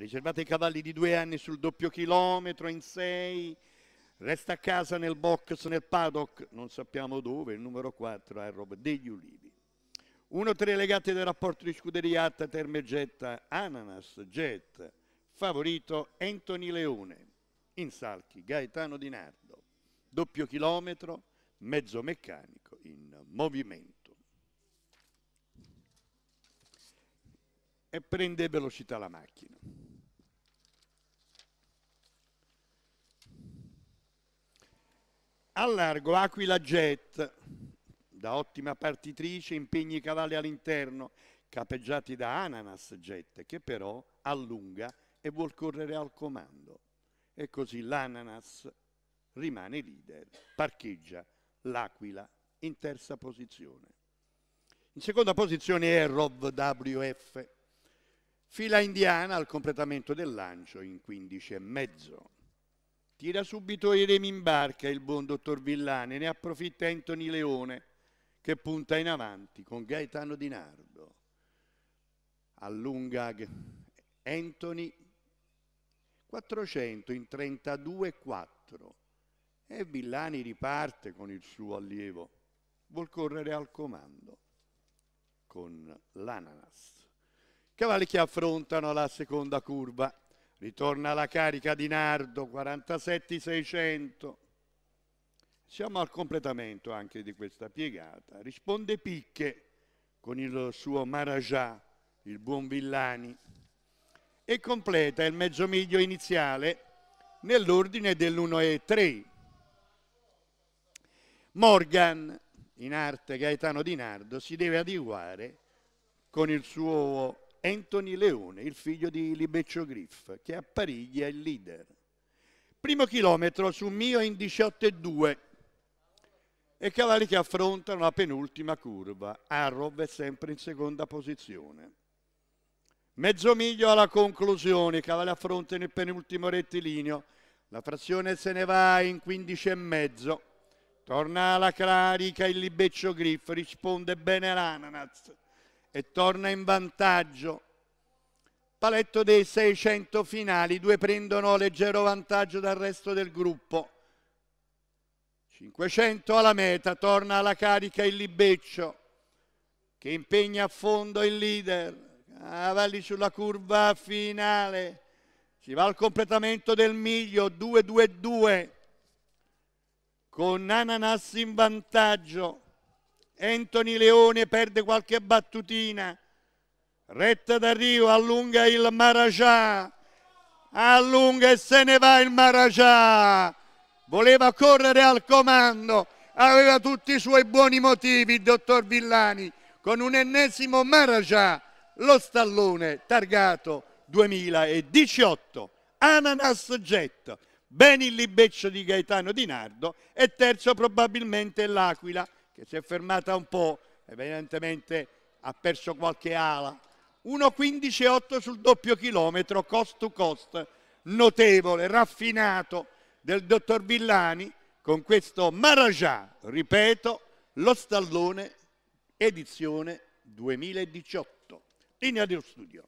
riservate i cavalli di due anni sul doppio chilometro in sei, resta a casa nel box, nel paddock, non sappiamo dove, il numero 4 è Rob degli Ulivi. 1-3 legati del rapporto di scuderia Atta, Termegetta, Ananas, Jet, favorito Anthony Leone, in salchi Gaetano Di Nardo, doppio chilometro, mezzo meccanico in movimento. E prende velocità la macchina. Al largo Aquila Jet, da ottima partitrice, impegni i cavalli all'interno, capeggiati da Ananas Jet, che però allunga e vuol correre al comando. E così l'Ananas rimane leader, parcheggia l'Aquila in terza posizione. In seconda posizione è Rob WF, fila indiana al completamento del lancio in 15 e mezzo. Tira subito i remi in barca il buon dottor Villani, ne approfitta Anthony Leone che punta in avanti con Gaetano Di Nardo. Allunga Anthony 400 in 32-4 e Villani riparte con il suo allievo. Vuol correre al comando con l'ananas. Cavalli che affrontano la seconda curva ritorna la carica di Nardo, 47,600. Siamo al completamento anche di questa piegata. Risponde Picche con il suo Marajà, il buon Villani, e completa il mezzo miglio iniziale nell'ordine e dell'1,3. Morgan, in arte Gaetano Di Nardo, si deve adeguare con il suo Anthony Leone, il figlio di Libeccio Griff, che a Parigi è il leader. Primo chilometro su mio in 18,2 e cavalli che affrontano la penultima curva. Arrov è sempre in seconda posizione. Mezzo miglio alla conclusione, i cavalli affrontano il penultimo rettilineo. La frazione se ne va in 15,5. Torna alla carica il libeccio Griff, risponde bene l'ananas e torna in vantaggio. Paletto dei 600 finali, due prendono leggero vantaggio dal resto del gruppo. 500 alla meta, torna alla carica il Libeccio che impegna a fondo il leader. Cavalli sulla curva finale, si va al completamento del miglio 2-2-2 con Ananas in vantaggio. Anthony Leone perde qualche battutina, retta d'arrivo, allunga il Marajà, allunga e se ne va il Marajà, voleva correre al comando, aveva tutti i suoi buoni motivi il dottor Villani, con un ennesimo Marajà, lo stallone targato 2018, Ananas Jet, ben il libeccio di Gaetano Di Nardo e terzo probabilmente l'Aquila che si è fermata un po', evidentemente ha perso qualche ala. 1.15.8 sul doppio chilometro, cost to cost, notevole, raffinato del dottor Villani con questo Marajà, ripeto, lo stallone edizione 2018. Linea dello studio.